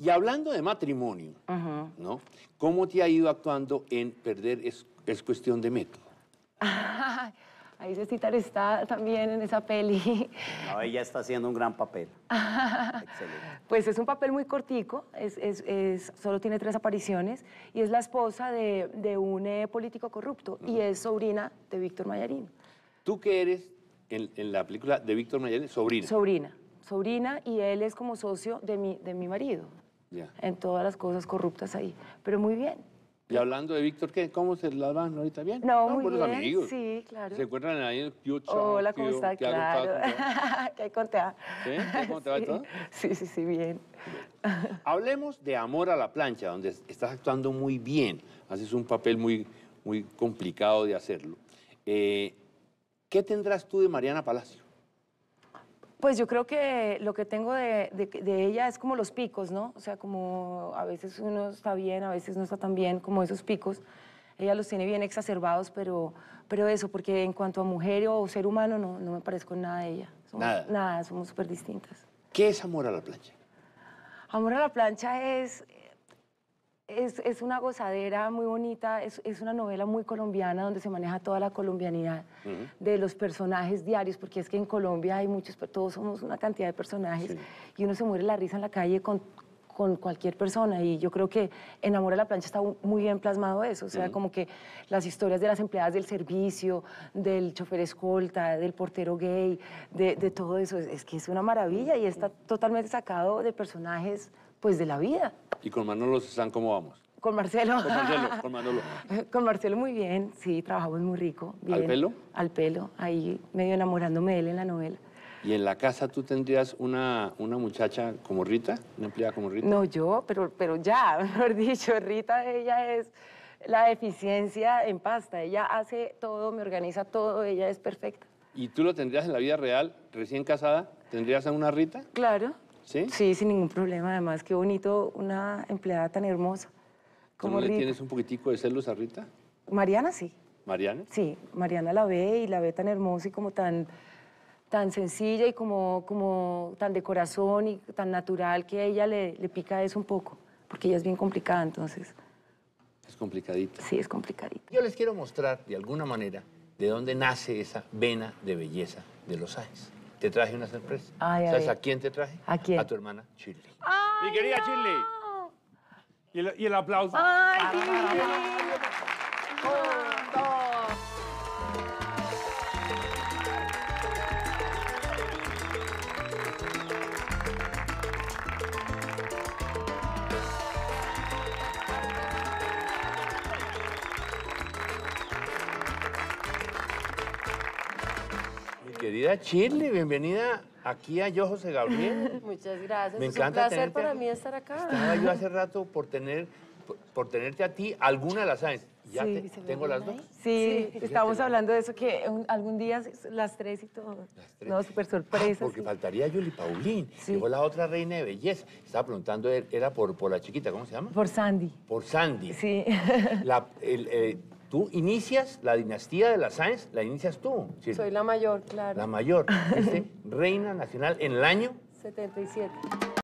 Y hablando de matrimonio, ¿no? ¿Cómo te ha ido actuando en perder es, es cuestión de método? Ahí Cecitar está también en esa peli. No, ella está haciendo un gran papel. Excelente. Pues es un papel muy cortico, es, es, es, solo tiene tres apariciones y es la esposa de, de un eh, político corrupto y es sobrina de Víctor Mayarín. ¿Tú qué eres en, en la película de Víctor Mayarín? Sobrina. Sobrina, sobrina y él es como socio de mi, de mi marido en todas las cosas corruptas ahí. Pero muy bien. Y hablando de Víctor, ¿qué? ¿Cómo se la van ahorita? ¿Bien? No, muy buenos bien. amigos. Sí, claro. ¿Se encuentran ahí en el Hola, ¿cómo está? claro. ¿Qué hay va? ¿Sí? ¿Qué te va sí. todo? Sí, sí, sí, bien. Hablemos de Amor a la Plancha, donde estás actuando muy bien. Haces un papel muy, muy complicado de hacerlo. Eh, ¿Qué tendrás tú de Mariana Palacio? Pues yo creo que lo que tengo de, ella es como los picos, ¿no? O sea, como a veces uno está bien, a veces no está tan bien, como esos picos. Ella los tiene bien exacerbados, pero, pero eso, porque en cuanto a mujer o ser humano, no, me parezco nada de ella. nada. Nada, somos súper distintas. ¿Qué es amor a la plancha? Amor a la plancha es es, es, una gozadera muy bonita, es, es, una novela muy colombiana donde se maneja toda la colombianidad de los personajes diarios, porque es que en Colombia hay muchos, todos somos una cantidad de personajes y uno se muere la risa en la calle con, con cualquier persona y yo creo que enamora a la plancha está muy bien plasmado eso, o sea, como que las historias de las empleadas del servicio, del chofer escolta, del portero gay, de, de todo eso, es, que es una maravilla y está totalmente sacado de personajes pues de la vida. ¿Y con Manolo están cómo vamos? Con Marcelo. Con Marcelo, con Manolo. con Marcelo muy bien, sí, trabajamos muy rico. ¿Al pelo? Al pelo, ahí medio enamorándome de él en la novela. ¿Y en la casa tú tendrías una, una muchacha como Rita? ¿Una empleada como Rita? No, yo, pero, pero ya, mejor dicho, Rita, ella es la eficiencia en pasta. Ella hace todo, me organiza todo, ella es perfecta. ¿Y tú lo tendrías en la vida real, recién casada? ¿Tendrías a una Rita? Claro, ¿Sí? sin ningún problema. Además, qué bonito una empleada tan hermosa ¿Cómo le tienes un poquitico de celos a Rita? Mariana sí. ¿Mariana? Sí, Mariana la ve y la ve tan hermosa y como tan, tan sencilla y como, como tan de corazón y tan natural que a ella le, pica eso un poco, porque ella es bien complicada entonces. Es complicadita. Sí, es complicadita. Yo les quiero mostrar de alguna manera de dónde nace esa vena de belleza de los Aes te traje una sorpresa. ¿Sabes a quién te traje? ¿A quién? A tu hermana Chile. Mi querida no. Y el, aplauso. querida Chile, bienvenida aquí a Yo José Gabriel. Muchas gracias. Me encanta un placer para mí estar acá. Estaba yo hace rato por tener por, tenerte a ti, alguna de las ¿Ya sí, tengo las dos? Sí, estábamos hablando de eso, que algún día las tres y todo. Las tres. No, súper sorpresa. porque faltaría Julie Paulín. Llegó la otra reina de belleza. Estaba preguntando, era por, por la chiquita, ¿cómo se llama? Por Sandy. Por Sandy. Sí. La, eh, Tú inicias la dinastía de las Sáenz, la inicias tú. ¿sí? Soy la mayor, claro. La mayor. Este, reina Nacional en el año 77.